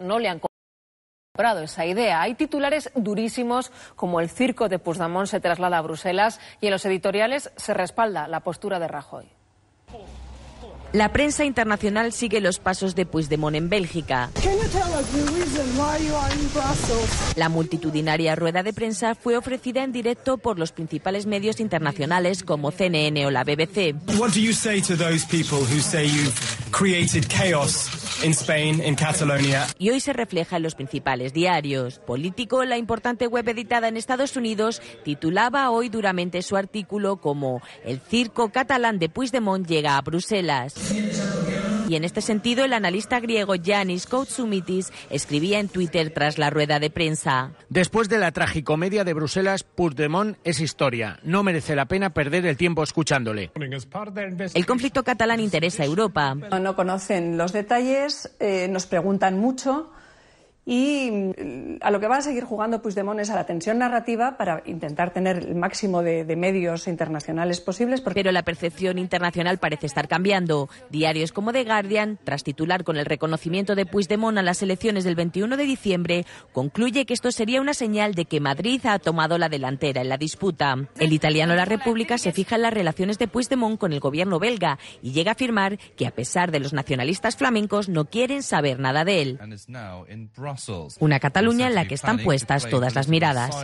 no le han comprado esa idea. Hay titulares durísimos como el circo de Puigdemont se traslada a Bruselas y en los editoriales se respalda la postura de Rajoy. La prensa internacional sigue los pasos de Puigdemont en Bélgica. La multitudinaria rueda de prensa fue ofrecida en directo por los principales medios internacionales como CNN o la BBC. Y hoy se refleja en los principales diarios. Político, la importante web editada en Estados Unidos, titulaba hoy duramente su artículo como El circo catalán de Puigdemont llega a Bruselas. Y en este sentido, el analista griego Yanis Koutsoumitis escribía en Twitter tras la rueda de prensa. Después de la tragicomedia de Bruselas, Puigdemont es historia. No merece la pena perder el tiempo escuchándole. El conflicto catalán interesa a Europa. No conocen los detalles, eh, nos preguntan mucho y mm, a lo que va a seguir jugando Puigdemont es a la tensión narrativa para intentar tener el máximo de, medios internacionales posibles. Pero la percepción internacional parece estar cambiando. Diarios como The Guardian, tras titular con el reconocimiento de Puigdemont a las elecciones del 21 de diciembre, concluye que esto sería una señal de que Madrid ha tomado la delantera en la disputa. El italiano La República se fija en las relaciones de Puigdemont con el gobierno belga y llega a afirmar que, a pesar de los nacionalistas flamencos, no quieren saber nada de él una Cataluña en la que están puestas todas las miradas.